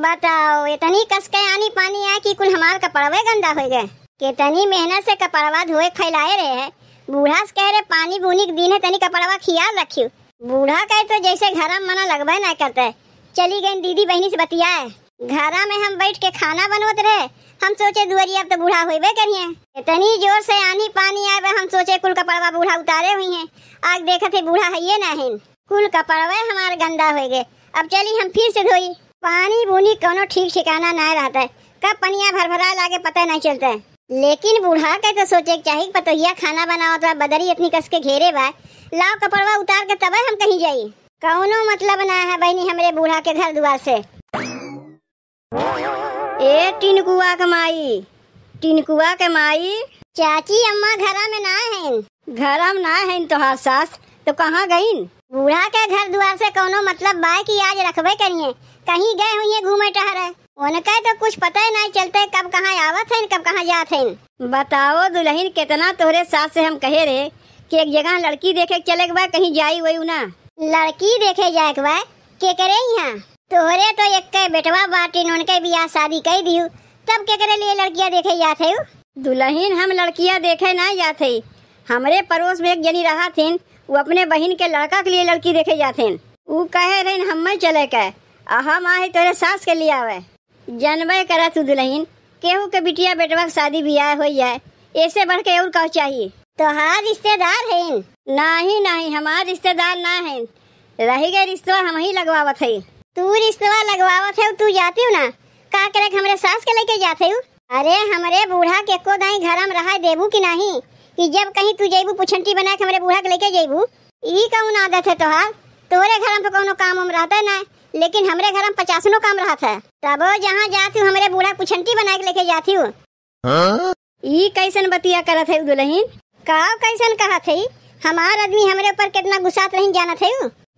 बताओ इतनी कसके आनी पानी आए कि कुल हमार कपड़वे गंदा हो गए कितनी मेहनत से कपड़वा धोए फैलाए रहे है बूढ़ा से कह रहे पानी बुनी के दिन है तनी कपड़वा ख्याल रखियो बूढ़ा कहे तो जैसे घर में मना लगवा ना करते चली गई दीदी बहनी से है घर में हम बैठ के खाना बनवत रहे हम सोचे दुअरी अब तो बूढ़ा हुए करिए इतनी जोर से आनी पानी आए हम सोचे कुल कपड़वा बूढ़ा उतारे हुई है आग देखा थे बूढ़ा है ना कुल कपड़वा हमारे गंदा हो गए अब चली हम फिर से धोई पानी बुनी कोनो ठीक ठिकाना ना रहता है कब पनिया भर भरा लागे पता नहीं चलता है लेकिन बूढ़ा के तो सोचे के पतोहिया खाना बनाओ तो बदरी इतनी कस के घेरे बा लाओ कपड़वा उतार के तब हम कहीं जाये कौनो मतलब ना है बहनी हमारे बूढ़ा के घर दुआ से ए टिनकुआ के माई टिनकुआ के माई चाची अम्मा घर में ना है घर में ना है तोहार सास तो कहाँ गयी बूढ़ा के घर दुआ से कौनो मतलब बाई की आज रखबे करिए कहीं गए हुई है घूमे टहरे उनका तो कुछ पता ही नहीं चलते कब कहाँ आवत है कब कहाँ जात है बताओ दुल्हन कितना तोहरे साथ से हम कहे रहे कि एक जगह लड़की देखे चले के कहीं जाई वही ना लड़की देखे जाए के के करे यहाँ तोहरे तो एक के बेटवा बाटिन उनके बियाह शादी कह दी तब के करे लिए लड़कियाँ देखे जाते थे दुल्हन हम लड़कियाँ देखे ना जाते हमारे पड़ोस में एक जनी रहा थी वो अपने बहन के लड़का के लिए लड़की देखे जाते वो कहे रहे हम चले के हम आए तोरे सास के लिए आवे जनबे करा तू दुल्हन केहू के बिटिया बेटवा के शादी ब्याह हो जाए ऐसे बढ़ के और कहो चाहिए तो हाँ रिश्तेदार है नहीं नहीं हमारे रिश्तेदार ना है रह गए रिश्तवा हम ही लगवावत है तू रिश्तवा लगवावत है तू जाती हूँ ना का करे हमारे सास के लेके जाते हूँ अरे हमारे बूढ़ा के को दाई घर में रहा देबू की नहीं कि जब कहीं तू जेबू पुछंटी बना के हमारे बूढ़ा के लेके जेबू ई कौन आदत है तोहार तोरे घर में तो कोनो काम उम रहता है ना लेकिन हमारे घर में पचासनो काम रहा था तब जहाँ जाती हूँ हमारे बूढ़ा पुछंटी बना के लेके जाती हूँ ये हाँ? कैसन बतिया करा थे दुल्हन का कैसन कहा थे हमारे आदमी हमारे ऊपर कितना गुस्सात रही जाना थे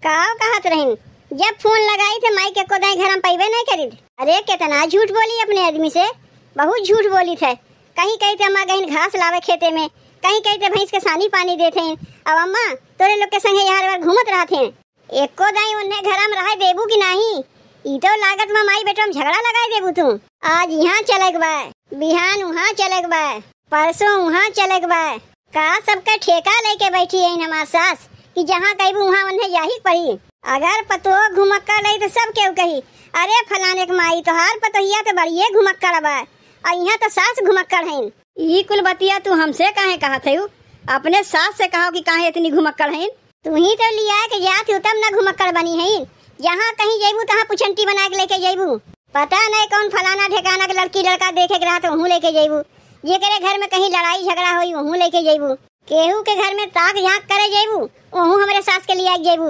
काव कहत रही जब फोन लगाई थे माई के को दाई घर में पैबे नहीं करी अरे कितना झूठ बोली अपने आदमी से बहुत झूठ बोली थे कहीं कहीं थे अम्मा कहीं घास लावे खेते में कहीं कहीं थे भैंस के सानी पानी देते हैं अब अम्मा तोरे लोग के संगे यहाँ घूमत रहते हैं एको दाई उन्हें घर में रह देबू की नहीं ई तो लागत में माई बेटो में झगड़ा लगाए देबू तू आज यहाँ चले गए बिहान वहाँ चले गए परसों वहाँ चले गए का सबके ठेका लेके बैठी है हमारे सास कि जहाँ कही वहाँ उन्हें यही पड़ी अगर पतो घुमक्का लई तो सब क्यों कही अरे फलाने के माई तोहार पतोहिया तो बढ़िया घुमक्कड़ बा और यहाँ तो सास घुमक्कड़ है ई बतिया तू हमसे काहे कहा थे अपने सास से कहो कि काहे इतनी घुमक्कड़ है तू तो ही तो लिया कि जात थी तब ना घुमक्कड़ बनी है यहाँ कहीं जेबू तहाँ तो पुछंटी बना के लेके जेबू पता नहीं कौन फलाना ठिकाना के लड़की लड़का देखे के रहा तो वहूँ लेके जेबू ये करे घर में कहीं लड़ाई झगड़ा हुई वहूँ लेके जेबू केहू के घर में ताक झाँक करे जेबू वहूँ हमारे सास के लिए जेबू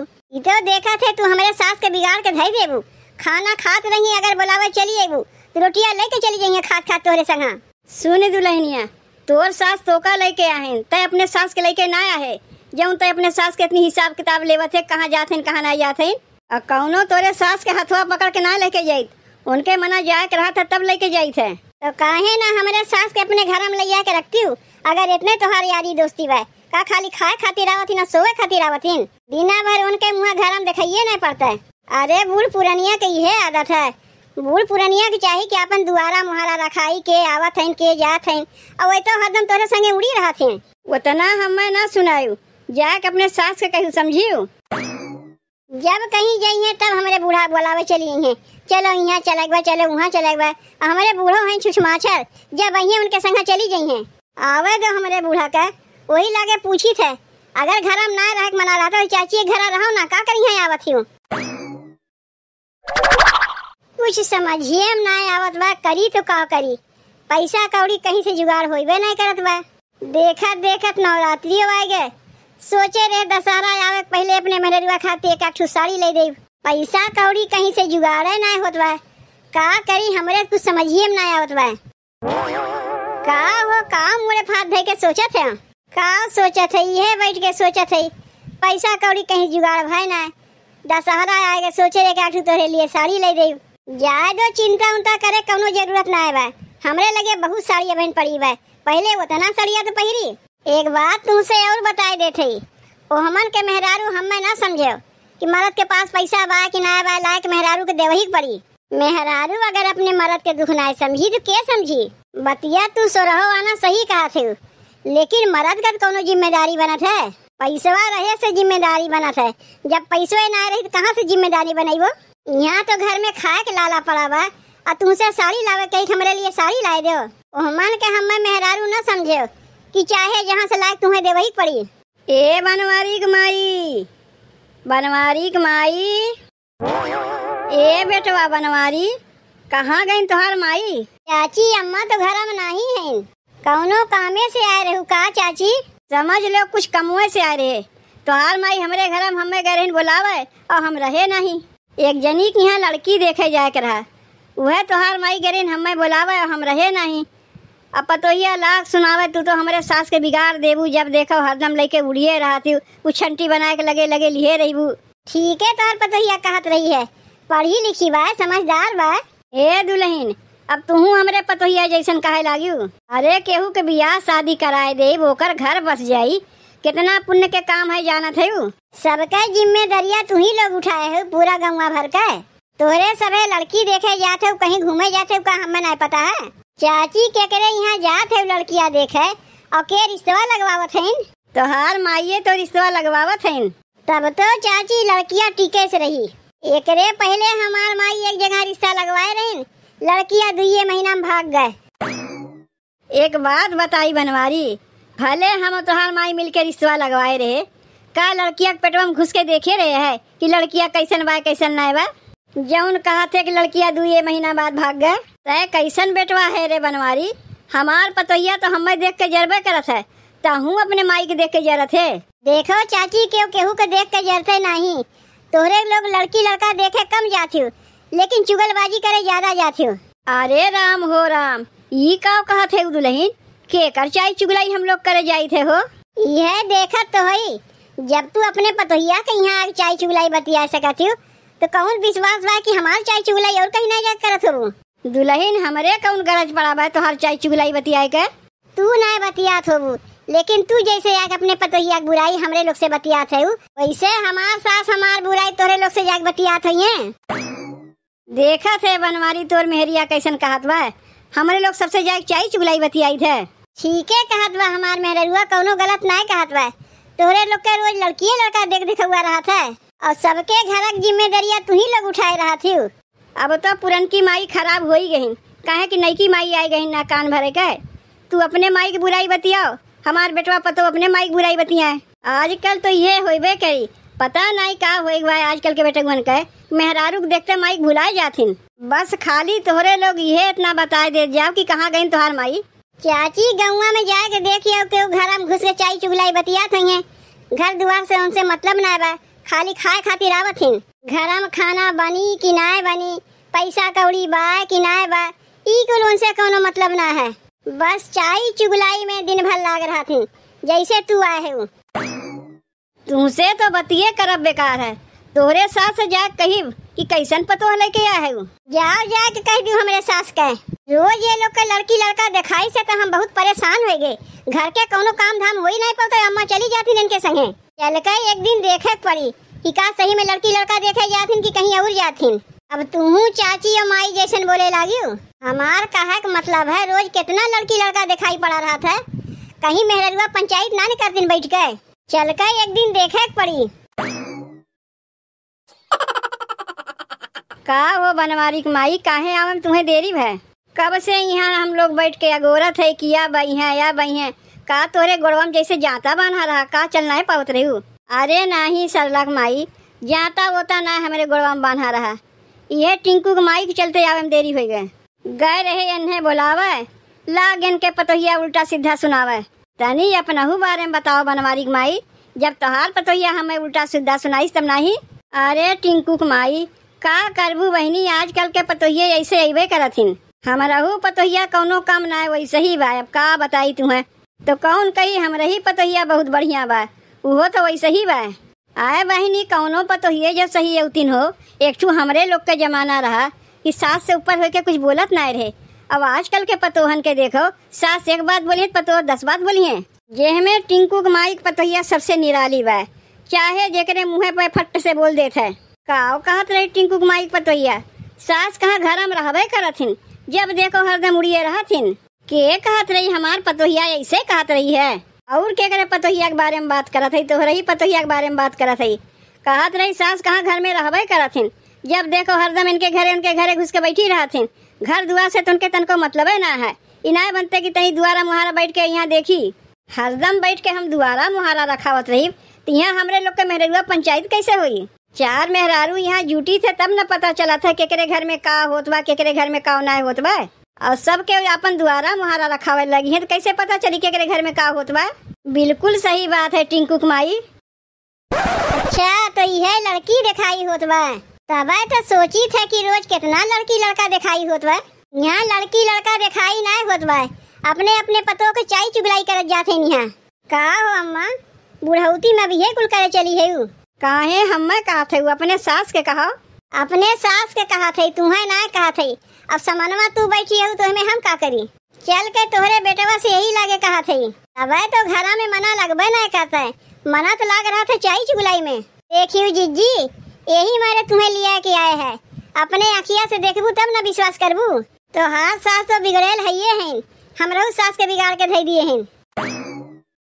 तो देखा थे तू हमारे सास के बिगाड़ के धई देबू खाना खात रही अगर बुलावे चली जेबू तो रोटियाँ लेके चली जाइए खात खात तोहरे संगा सुन दुल्हनिया तोर सास तोका लेके आहिन तय अपने सास के लेके ना आए जौन तो अपने सास के इतनी हिसाब किताब लेवत है कहाँ जाते हैं कहाँ ना जाते और कौनो तोरे सास के हथवा पकड़ के ना लेके जाइत उनके मना जाए के रहा था तब लेके जाये थे तो कहे ना हमारे सास के अपने घर में ले के रखती हूँ अगर इतने तुम्हारी तो यारी दोस्ती वाय का खाली खाए खातिर आवती ना सोए खातिर आवतीन दिना भर उनके मुँह घर में दिखाइए नहीं पड़ता है अरे बूढ़ पुरानिया के यही आदत है बूढ़ पुरानिया की चाहिए कि अपन दुआरा मुहारा रखाई के आवत हैं के जात हैं और वही तो हरदम तोरे संगे उड़ी रहा थे उतना हमें ना सुनायू जा के अपने सास के कहू समझी जब कहीं जाइए तब हमारे बूढ़ा बोलावे चली हैं चलो यहाँ चले चलो वहाँ चले हमारे बूढ़ो हैं छुछमाछर जब वहीं उनके संग चली गई है आवे गो हमारे बूढ़ा का वही लागे पूछी थे अगर घर हम ना रह मना रहा था चाची घर रहो ना का करी है आवत हूँ कुछ समझिए हम ना आवत बा करी तो का करी पैसा कौड़ी कहीं से जुगाड़ होइबे नहीं करत बा देखत देखत नवरात्रि आ गए सोचे रे दशहरा आवे पहले अपने मनरुआ खाती एक आठ साड़ी ले दे पैसा कौड़ी कहीं से जुगाड़े ना होत बा का करी हमरे कुछ समझिए में ना आवत बा का वो काम मोरे फाद धै के सोचत है का सोचत है ये बैठ के सोचत है पैसा कौड़ी कहीं जुगाड़ भाई ना दशहरा आए के सोचे रे के आठ तोरे लिए साड़ी ले दे जाए दो चिंता उंता करे कोनो जरूरत ना आए बा हमरे लगे बहुत साड़ी बहन पड़ी बा पहले उतना साड़िया तो पहिरी एक बात तुमसे और बताई दे थी ओ हमन के मेहरारू हम में ना समझे कि मरद के पास पैसा बा कि ना बा लायक मेहरारू के देवही पड़ी मेहरारू अगर अपने मरद के दुख ना समझी तो के समझी बतिया तू सो रहो आना सही कहा थे लेकिन मरद का कोनो जिम्मेदारी बनत है पैसवा रहे से जिम्मेदारी बनत है जब पैसवा ना रही तो कहाँ से जिम्मेदारी बनेबो यहाँ तो घर में खाए के लाला पड़ा बा और तुमसे साड़ी लावे कही हमारे लिए साड़ी लाए दो ओहमान के हमें मेहरारू न समझे कि चाहे जहाँ से लाए तुम्हें देवही पड़ी ए बनवारी माई बनवारी माई ए बेटवा बनवारी कहाँ गई तुम्हार माई चाची अम्मा तो घर में नहीं है कौनो कामे से आए रहे का चाची समझ लो कुछ कमुए से आए रहे तुम्हार माई हमारे घर में हमें गए बुलावे और हम रहे नहीं एक जनी की यहाँ लड़की देखे जाए कर वह तुम्हार माई गरीन हमें बुलावे और हम रहे नहीं अब पतोहिया लाख सुनावे तू तो हमारे सास के बिगाड़ देबू जब देखो हरदम लेके उड़िए रहा थी छंटी बना के लगे लगे लिए रही ठीक है तोहर पतोहिया कहत रही है पढ़ी लिखी बाय समझदार बाय ए दुल्हन अब तुहू हमारे पतोहिया जैसन कहे लागी अरे केहू के बियाह शादी कराए दे वोकर घर बस जायी कितना पुण्य के काम है जानत थे सबके जिम्मेदारिया तू ही लोग उठाए है पूरा गंगा भर का तोरे सबे लड़की देखे जाते कहीं घूमे जाते का हमें नहीं पता है चाची के करे यहाँ जात है लड़किया देखे और के रिश्तवा लगवावत हैं तोहार माइये तो, तो रिश्तवा लगवावत है तब तो चाची लड़किया टीके से रही एकरे पहले हमार माई एक जगह रिश्ता लगवाए रहे लड़किया दुए महीना में भाग गए एक बात बताई बनवारी भले हम हर माई मिलके रिश्तवा लगवाए रहे का लड़किया पेटवा में घुस के देखे रहे है कि लड़किया कैसन बा कैसन नहीं बा जौन कहा थे कि लड़किया ये महीना बाद भाग गए तय तो कैसन बेटवा है रे बनवारी हमार पतैया तो हमें देख के जरबे करत है ताहू अपने माई के देख के जरत है देखो चाची केहू केहू के देख के जरते नहीं तोहरे लोग लड़की लड़का देखे कम जाती लेकिन चुगलबाजी करे ज्यादा जाती अरे राम हो राम ये का कहा थे दुल्हन के कर चाय चुगलाई हम लोग करे जाये थे हो यह देखा तो है जब तू अपने पतोहिया के यहाँ चाय चुगलाई बतिया सका हूँ तो कौन विश्वास बा कि हमार चाय चुगलाई और कहीं ना जा करत हो दुल्हन हमरे कौन गरज पड़ा बा तुम्हार तो चाय चुगलाई बतियाए के तू ना बतियात हो लेकिन तू जैसे आग अपने पतोहिया की बुराई हमरे लोग से बतियात है वैसे हमार सास हमार बुराई तोरे लोग से जाक बतियात है देखा थे बनवारी तोर मेहरिया कैसन कहत बा हमरे लोग सबसे जाक चाय चुगलाई बतियाई थे ठीक है कहत बा हमार मेहरुआ कौनो गलत ना कहत बा तोरे लोग के रोज लड़की लड़का देख दिखा हुआ रहा था और सबके की जिम्मेदारियाँ तू ही लोग उठाए रहा थी अब तो पुरन की माई खराब हो ही गई कहे कि नई की माई आई गई ना कान भरे के तू अपने माई की बुराई बतियाओ हमार बेटवा पतो अपने माई की बुराई बतियाए आजकल तो ये हो करी पता नहीं का हो आजकल के बेटे बन के मेहरारू को देखते माई भुलाए जाती बस खाली तोहरे लोग ये इतना बता दे जाओ कि कहाँ गई तोहार माई चाची गुआ में जाके देखिए के घर में घुस के चाय चुगलाई बतिया थे घर द्वार से उनसे मतलब ना बा खाली खाए खातिर आवत थी घर में खाना बनी कि नाय बनी पैसा कौड़ी बाय कि नाय बा ई लोन उनसे कोनो मतलब ना है बस चाय चुगलाई में दिन भर लाग रहा थी जैसे तू आए है तुमसे तो बतिए करब बेकार है तोरे सास जा कही कि कैसन पतो हले के आ है जाओ जा के कह दियो हमरे सास के रोज ये लोग के लड़की लड़का दिखाई से तो हम बहुत परेशान हो गए घर के कोनो काम धाम हो ही नहीं पाता अम्मा चली जाती इनके संगे चल के एक दिन देखे पड़ी कि का सही में लड़की लड़का देखे जाथिन कि कहीं और जाथिन अब तू चाची और माई जैसन बोले लागी हमार कहा का मतलब है रोज कितना लड़की लड़का दिखाई पड़ा रहा था कहीं मेहरुआ पंचायत ना कर दिन बैठ गए चल के एक दिन देखे पड़ी का वो बनवारी माई काहे आवम तुम्हें देरी भय कब से यहाँ हम लोग बैठ के अगोरत है कि या बही है या बही है का तोरे गोड़वम जैसे जाता बांधा रहा का चलना है पावत रही अरे ना ही सरलक माई जाता वोता ना हमारे गोड़वा में बांधा रहा यह टिंकू की माई के चलते आवे में देरी हो गए गए रहे इन्हें बोलावे लाग इनके पतोहिया उल्टा सीधा सुनावे तनी अपनहू बारे में बताओ बनवारी माई जब तोहार पतोहिया हमें उल्टा सीधा सुनाई तब नहीं अरे टिंकू माई का करबू बहनी आजकल के पतोहिया ऐसे अबे करथिन हमारा पतोहिया कौनो काम ना है वैसे ही बा अब का बताई तुम्हें तो कौन कही हम ही पतोहिया बहुत बढ़िया बा वो तो वैसे ही बा आए बहनी कौनो पतोहिये जब सही अवतीन हो एक छू हमारे लोग का जमाना रहा कि सास से ऊपर होके कुछ बोलत ना रहे अब आजकल के पतोहन के देखो सास एक बात बोलिए पतोह दस बात बोलिए जेह में टिंकू माई पतोहिया सबसे निराली बा चाहे जेकरे मुँह पे फट से बोल देते है काव कहत रही टिंकू माई तो पतोइया सास कहाँ घर में रहबे करथिन जब देखो हरदम उड़िए रहथिन के कहत रही हमार पतोहिया ऐसे कहत रही है और के करे पतोहिया के बारे में बात करत है तो रही पतोहिया के बारे में बात करत है कहत रही सास कहाँ घर में रहबे करथिन जब देखो हरदम इनके घरे उनके घरे घुस के बैठी रहथिन घर दुआ से तो उनके तनको है ना है इनाय बनते कि तही दुआरा मुहारा बैठ के यहाँ देखी हरदम बैठ के हम दुआरा मुहारा रखावत रही तो यहाँ हमारे लोग के मेहरुआ पंचायत कैसे हुई चार मेहरारू यहाँ ड्यूटी थे तब न पता चला था केकरे घर में का होत बा केकरे घर में का ना होत बा और सबके अपन द्वारा मुहारा रखा हुआ लगी है तो कैसे पता चली केकरे घर में का होत बा बिल्कुल सही बात है टिंकू कुमाई अच्छा तो यह लड़की दिखाई होत बा तब तो सोची थे कि रोज कितना लड़की लड़का दिखाई होत बा यहाँ लड़की लड़का दिखाई ना होत बा अपने अपने पतों के चाय चुगलाई कर जाते यहाँ का हो अम्मा बुढ़ौती में भी है कुल करे चली है काहे हमें कहा थे अपने सास के कहा अपने सास के कहा थे तुम्हें ना कहा थे अब समनवा तू बैठी हो तो हमें हम का करी चल के तोहरे बेटवा से यही लागे कहा थे अब तो घर में मना लगबे ना कहता है मना तो लग रहा था चाय चुगलाई में देखियो जीजी यही मारे तुम्हें लिया के आए है अपने अखिया से देखबू तब ना विश्वास करबू तो हाँ सास तो बिगड़ेल है हमरो सास के बिगाड़ के धई दिए हैं